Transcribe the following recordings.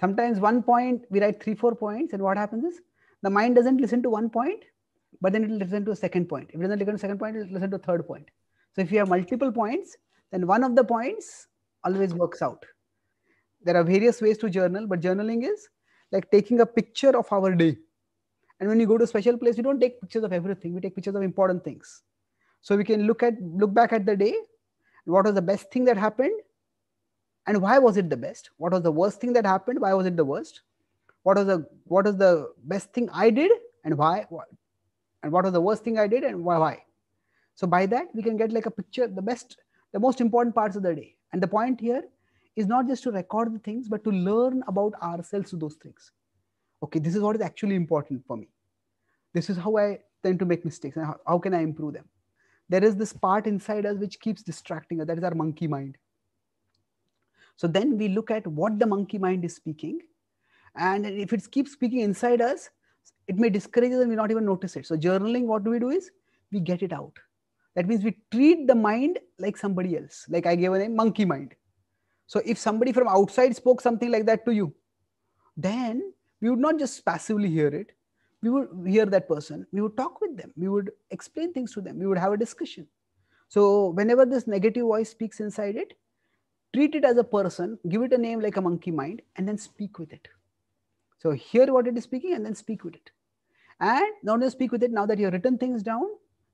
Sometimes one point, we write three, four points, and what happens is the mind doesn't listen to one point, but then it will listen to a second point. If it doesn't listen to second point, it will listen to third point. So if you have multiple points, then one of the points always works out. There are various ways to journal, but journaling is like taking a picture of our day. And when you go to a special place, we don't take pictures of everything. We take pictures of important things. So we can look at look back at the day, what was the best thing that happened, and why was it the best what was the worst thing that happened why was it the worst what was the what was the best thing i did and why what and what was the worst thing i did and why why so by that we can get like a picture the best the most important parts of the day and the point here is not just to record the things but to learn about ourselves through those things okay this is what is actually important for me this is how i tend to make mistakes and how, how can i improve them there is this part inside us which keeps distracting us that is our monkey mind so then we look at what the monkey mind is speaking. And if it keeps speaking inside us, it may discourage us and we not even notice it. So journaling, what do we do is we get it out. That means we treat the mind like somebody else. Like I gave a name, monkey mind. So if somebody from outside spoke something like that to you, then we would not just passively hear it. We would hear that person. We would talk with them. We would explain things to them. We would have a discussion. So whenever this negative voice speaks inside it, treat it as a person, give it a name like a monkey mind, and then speak with it. So hear what it is speaking and then speak with it. And not only speak with it, now that you've written things down,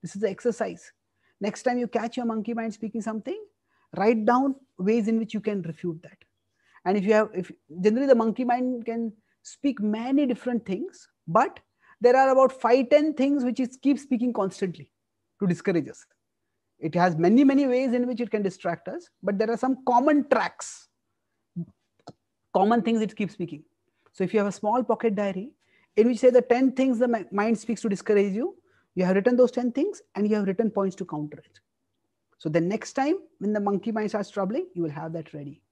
this is the exercise. Next time you catch your monkey mind speaking something, write down ways in which you can refute that. And if you have, if generally the monkey mind can speak many different things, but there are about five, 10 things which it keeps speaking constantly to discourage us. It has many, many ways in which it can distract us, but there are some common tracks, common things it keeps speaking. So if you have a small pocket diary in which say the 10 things the mind speaks to discourage you, you have written those 10 things and you have written points to counter it. So the next time when the monkey mind starts troubling, you will have that ready.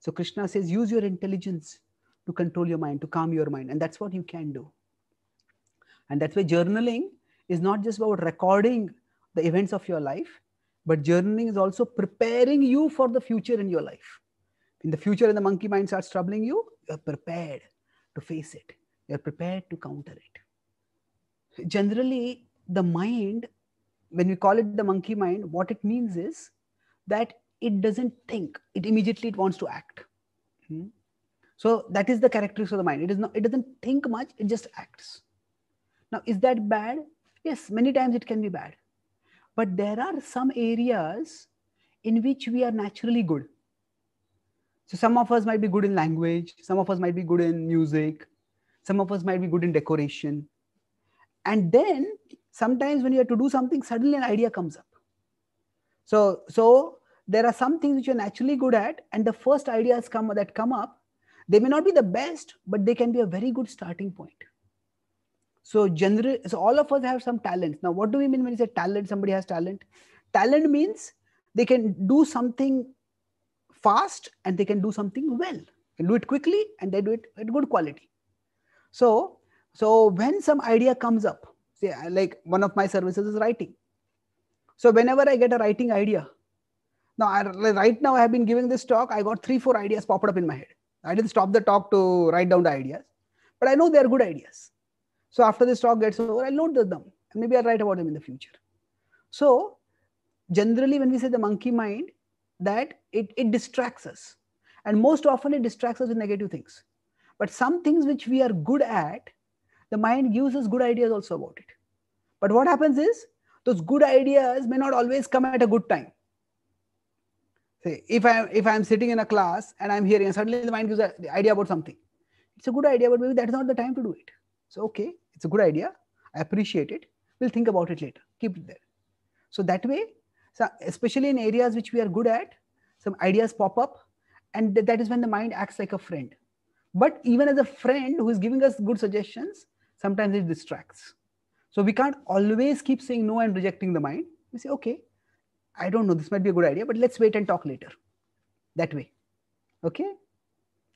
So Krishna says, use your intelligence to control your mind, to calm your mind. And that's what you can do. And that's why journaling is not just about recording the events of your life, but journaling is also preparing you for the future in your life in the future when the monkey mind starts troubling you you're prepared to face it you're prepared to counter it generally the mind when we call it the monkey mind what it means is that it doesn't think it immediately it wants to act hmm? so that is the characteristics of the mind it is not it doesn't think much it just acts now is that bad yes many times it can be bad but there are some areas in which we are naturally good. So some of us might be good in language, some of us might be good in music, some of us might be good in decoration. And then sometimes when you have to do something, suddenly an idea comes up. So, so there are some things which you're naturally good at, and the first ideas come that come up, they may not be the best, but they can be a very good starting point. So general, so all of us have some talents. Now, what do we mean when we say talent? Somebody has talent. Talent means they can do something fast and they can do something well. They do it quickly and they do it at good quality. So, so when some idea comes up, say uh, like one of my services is writing. So whenever I get a writing idea, now I, right now I have been giving this talk, I got three, four ideas popped up in my head. I didn't stop the talk to write down the ideas, but I know they are good ideas. So after this talk gets over, I'll note them. Maybe I'll write about them in the future. So generally when we say the monkey mind, that it, it distracts us. And most often it distracts us with negative things. But some things which we are good at, the mind gives us good ideas also about it. But what happens is those good ideas may not always come at a good time. Say, if I if I'm sitting in a class and I'm hearing, and suddenly the mind gives an idea about something. It's a good idea, but maybe that's not the time to do it. So okay, it's a good idea. I appreciate it. We'll think about it later. Keep it there. So that way, so especially in areas which we are good at, some ideas pop up, and th- that is when the mind acts like a friend. But even as a friend who is giving us good suggestions, sometimes it distracts. So we can't always keep saying no and rejecting the mind. We say, okay, I don't know, this might be a good idea, but let's wait and talk later. That way. Okay.